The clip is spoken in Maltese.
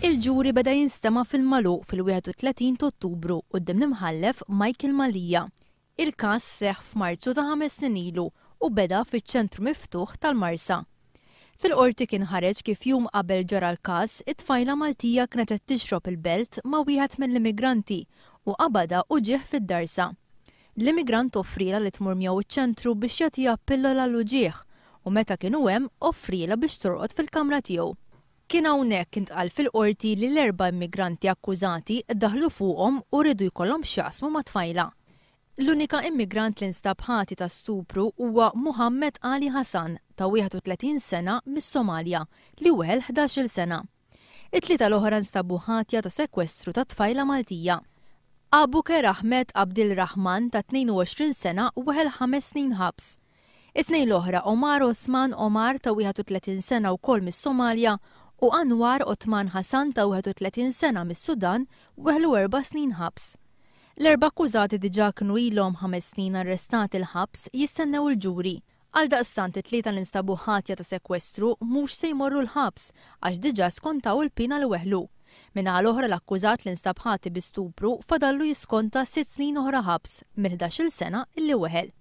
Il-ġuri beda jinstema fil-maluq fil-31 ta' Ottubru qudiem l-imħallef Michael Malija. Il-każ seħħ f'Marzu ta' ħames snin ilu u beda fiċ-ċentru miftuħ tal-Marsa. Fil-qorti kien ħareġ kif jum qabel ġara l-każ it fajla Maltija kienet tixrob il-belt ma' wieħed mill-immigranti u qabada u ġieħ fid-darsa. L-immigrant offrila li tmur miegħu iċ-ċentru biex jagħtiha pillola l ġieħ u meta kienu hemm offrila biex torqod fil-kamra tiegħu kien hawnhekk intqal fil-qorti li l-erba immigranti akkużati daħlu fuqhom u ridu jkollhom x'jaqsmu ma' tfajla. L-unika immigrant li nstab ħati ta' stupru huwa Muhammed Ali Hassan ta' 31 sena mis-Somalja li wel 11-il sena. It-tlieta l-oħra nstabu ħatja ta' sekwestru ta' tfajla Maltija. Abu Ker Ahmed Abdil Rahman ta' 22 sena u għel 5 snin ħabs. It-tnejn l-oħra Omar Osman Omar ta' 31 sena u kol mis somalja u Anwar Otman Hassan ta' 31 sena mis-Sudan weħlu erba' snin ħabs. L-erba' akkużati diġà kienu ilhom ħames snin arrestati l-ħabs jistennew il-ġuri. Għal daqstant it-tlieta l-instabu ħatja ta' sekwestru mhux se jmorru l-ħabs għax diġà skontaw il-pina l weħlu. Min l-oħra l-akkużat l-instabħati bi stupru fadallu jiskonta 6 snin oħra ħabs minn 11 sena illi weħel.